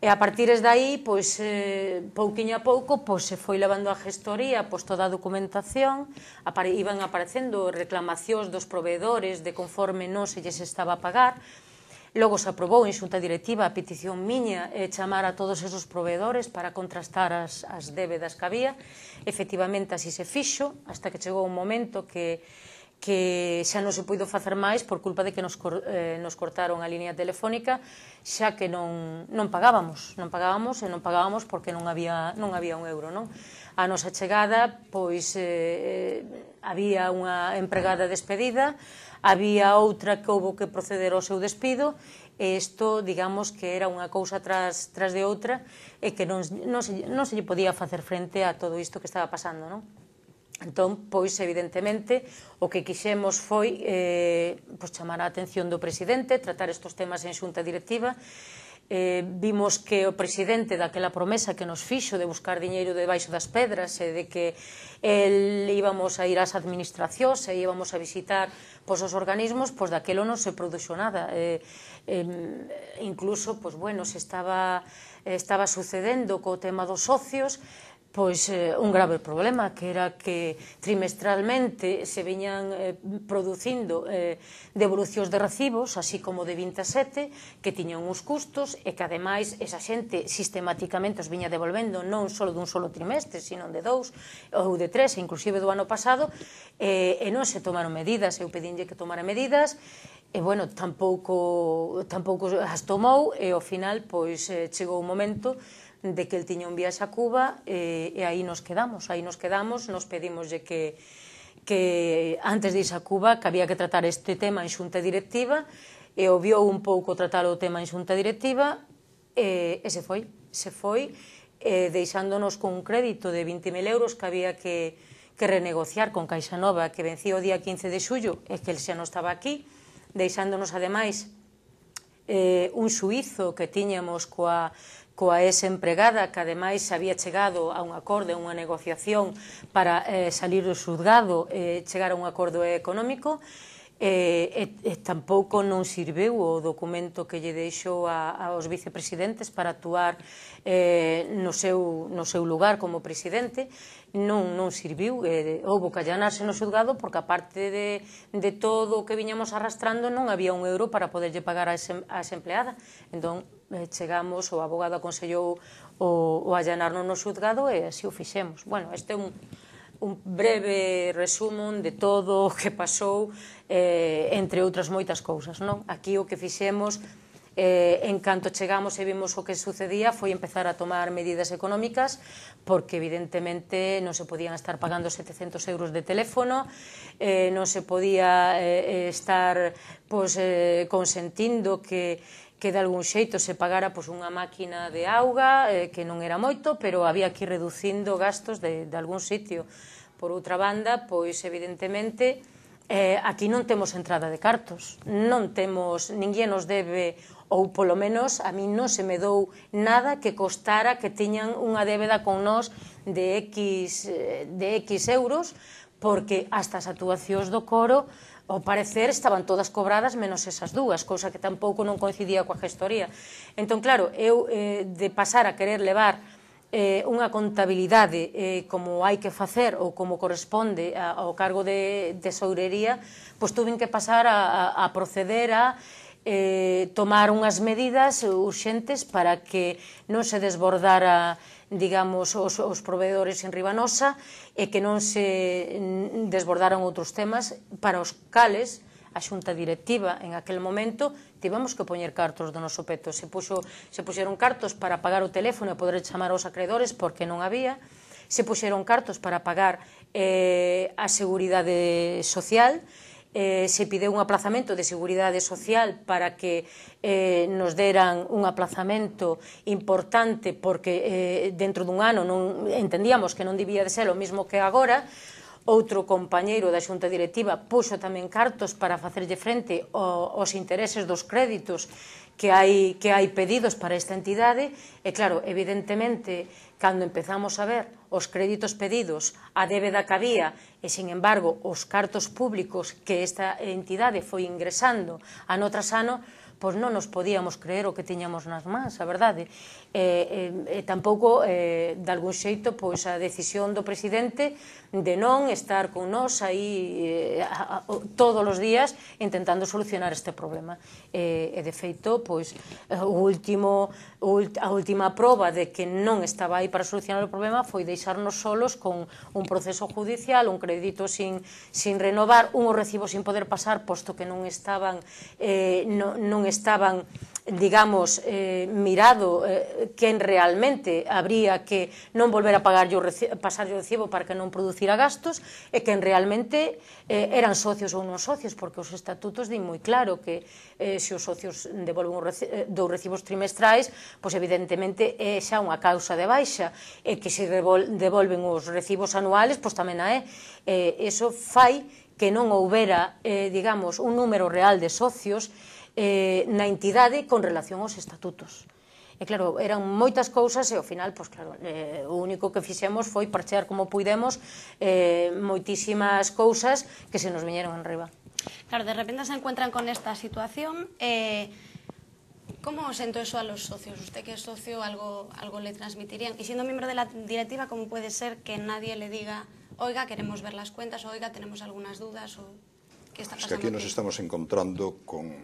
E a partir de aí, pois, eh, pouquinho a pouco, pois, se foi levando a gestoría, pois, toda a documentación, apare, iban aparecendo reclamacións dos proveedores de conforme non se lles estaba a pagar, Logo se aprobou en xunta directiva a petición miña e eh, chamar a todos esos proveedores para contrastar as, as débedas que había. Efectivamente, así se fixo, hasta que chegou un momento que que xa non se puido facer máis por culpa de que nos, cor, eh, nos cortaron a línea telefónica, xa que non, non pagábamos, non pagábamos e non pagábamos porque non había, non había un euro, non? A nosa chegada, pois, eh, eh había unha empregada despedida, había outra que houve que proceder ao seu despido, e isto, digamos, que era unha cousa tras, tras de outra, e que non, non, se, non se lle podía facer frente a todo isto que estaba pasando, non? Entón, pois, evidentemente, o que quixemos foi eh, pois, chamar a atención do presidente, tratar estes temas en xunta directiva, eh, vimos que o presidente daquela promesa que nos fixo de buscar diñeiro debaixo das pedras e de que el íbamos a ir ás administracións e íbamos a visitar pois, os organismos, pois daquelo non se produxo nada. Eh, eh, incluso, pois, bueno, se estaba, estaba sucedendo co tema dos socios, pois eh, un grave problema que era que trimestralmente se viñan eh, producindo eh, devolucións de recibos, así como de 27, que tiñan uns custos e que ademais esa xente sistemáticamente os viña devolvendo non só dun solo trimestre, sino de dous ou de tres, e inclusive do ano pasado, eh, e non se tomaron medidas, eu pedinlle que tomara medidas, e bueno, tampouco, tampouco as tomou e ao final pois eh, chegou o momento de que el tiña un viaxe a Cuba e, eh, e aí nos quedamos, aí nos quedamos, nos pedimoslle que que antes de irse a Cuba que había que tratar este tema en xunta directiva e obviou un pouco tratar o tema en xunta directiva e, e se foi, se foi e, deixándonos con un crédito de 20.000 euros que había que, que renegociar con Caixanova que vencía o día 15 de xullo e que el xa non estaba aquí deixándonos ademais eh, un suizo que tiñamos coa coa ex empregada que ademais había chegado a un acordo, a unha negociación para eh, salir do xuzgado e eh, chegar a un acordo económico E, e, e tampouco non sirveu o documento que lle deixou a, aos vicepresidentes para actuar eh, no, seu, no seu lugar como presidente non, non sirviu, eh, houve que allanarse no xulgado porque aparte de, de todo o que viñamos arrastrando non había un euro para poderlle pagar a, ese, a esa empleada entón eh, chegamos, o abogado aconsellou o, o allanarnos no xulgado e así o fixemos bueno, este é un, un breve resumo de todo o que pasou, eh, entre outras moitas cousas. Non? Aquí o que fixemos eh, en canto chegamos e vimos o que sucedía foi empezar a tomar medidas económicas porque evidentemente non se podían estar pagando 700 euros de teléfono eh, non se podía eh, estar pois, eh, consentindo que que de algún xeito se pagara pois, unha máquina de auga, eh, que non era moito, pero había que ir reducindo gastos de, de algún sitio. Por outra banda, pois evidentemente, eh, aquí non temos entrada de cartos, non temos, ninguén nos debe ou polo menos a mí non se me dou nada que costara que tiñan unha débeda con nós de X, eh, de X euros, porque hasta as actuacións do coro ao parecer estaban todas cobradas menos esas dúas, cousa que tampouco non coincidía coa gestoría. Entón, claro, eu eh, de pasar a querer levar eh, unha contabilidade eh, como hai que facer ou como corresponde a, ao cargo de, de sourería, pois tuven que pasar a, a, a proceder a eh, tomar unhas medidas urxentes para que non se desbordara digamos, os, os proveedores en Ribanosa e que non se desbordaran outros temas para os cales a xunta directiva en aquel momento tivemos que poñer cartos do noso peto. Se, puxo, se puxeron cartos para pagar o teléfono e poder chamar aos acreedores porque non había. Se puxeron cartos para pagar eh, a seguridade social. E eh, se pideu un aplazamento de Seguridade Social para que eh, nos deran un aplazamento importante porque eh, dentro dun ano non entendíamos que non debía de ser o mismo que agora, outro compañeiro da xunta directiva puxo tamén cartos para facerlle frente aos intereses dos créditos que hai, que hai pedidos para esta entidade e claro, evidentemente, cando empezamos a ver os créditos pedidos, a débeda que había e, sin embargo, os cartos públicos que esta entidade foi ingresando ano tras ano, pois non nos podíamos creer o que tiñamos nas mans, a verdade. E, e, e tampouco, eh, de algún xeito, pois a decisión do presidente de non estar con nós aí eh, a, a, todos os días intentando solucionar este problema. E, e de feito, pois, o último, a última proba de que non estaba aí para solucionar o problema foi deixarnos solos con un proceso judicial, un crédito sin, sin renovar, un recibos sin poder pasar, posto que non estaban, eh, non, non estaban digamos, eh, mirado eh, quen realmente habría que non volver a pagar o pasar o recibo para que non producira gastos e quen realmente eh, eran socios ou non socios, porque os estatutos din moi claro que eh, se os socios devolven reci eh, dous recibos trimestrais, pois evidentemente é xa unha causa de baixa e que se devolven os recibos anuales, pois tamén a é. Eh, eso fai que non houbera, eh, digamos, un número real de socios eh, na entidade con relación aos estatutos. E claro, eran moitas cousas e ao final, pois claro, eh, o único que fixemos foi parchear como puidemos eh, moitísimas cousas que se nos viñeron enriba. Claro, de repente se encuentran con esta situación eh, como sento eso a los socios? ¿Usted que es socio algo, algo le transmitirían? E siendo miembro de la directiva, como puede ser que nadie le diga, oiga, queremos ver las cuentas, oiga, tenemos algunas dudas? O, Que está pasando es que aquí nos estamos encontrando con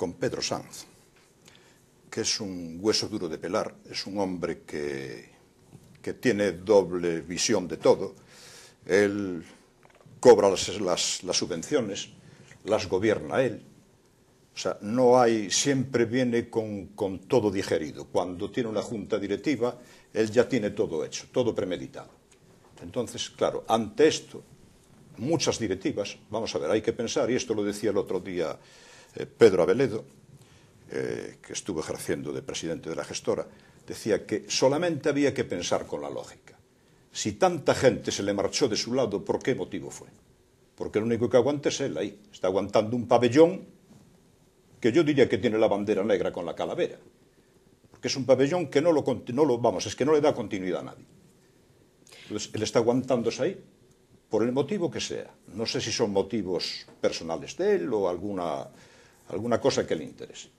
con Pedro Sanz, que es un hueso duro de pelar, es un hombre que, tiene doble visión de todo. Él cobra las, subvenciones, las gobierna él, o sea, no hay, siempre viene con, con, todo digerido. Cuando tiene una junta directiva, él ya tiene todo hecho, todo premeditado. Entonces, claro, ante esto, muchas directivas, vamos a ver, hay que pensar, y esto lo decía el otro día eh, Pedro Abeledo, eh, que estuvo ejerciendo de presidente de la gestora, decía que solamente había que pensar con la lógica. Si tanta gente se le marchó de su lado, ¿por qué motivo fue? Porque el único que aguanta es él ahí. Está aguantando un pabellón que yo diría que tiene la bandera negra con la calavera. Porque es un pabellón que no lo, lo vamos, es que no le da continuidad a nadie. Entonces, él está aguantándose ahí por el motivo que sea. No sé si son motivos personales de él o alguna alguna cosa que le interese.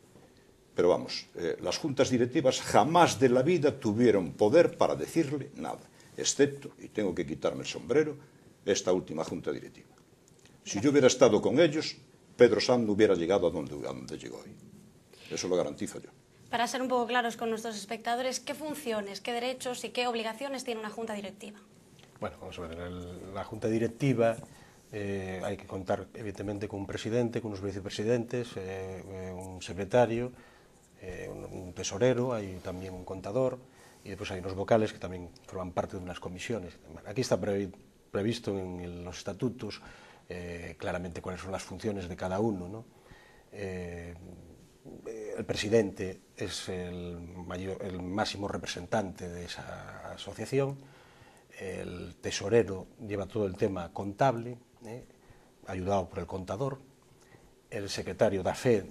Pero vamos, eh, las juntas directivas jamás de la vida tuvieron poder para decirle nada, excepto, y tengo que quitarme el sombrero, esta última junta directiva. Si yo hubiera estado con ellos, Pedro Sando hubiera llegado a donde, donde llegó hoy. Eso lo garantizo yo. Para ser un poco claros con nuestros espectadores, ¿qué funciones, qué derechos y qué obligaciones tiene una junta directiva? Bueno, vamos a ver, la junta directiva eh, hay que contar evidentemente con un presidente, con unos vicepresidentes, eh, eh, un secretario, un, tesorero, hay también un contador y después hay unos vocales que también forman parte de unas comisiones. Aquí está previsto en los estatutos claramente cuáles son las funciones de cada uno. el presidente es el máximo representante de esa asociación, el tesorero lleva todo el tema contable, eh, ayudado por el contador, el secretario da fe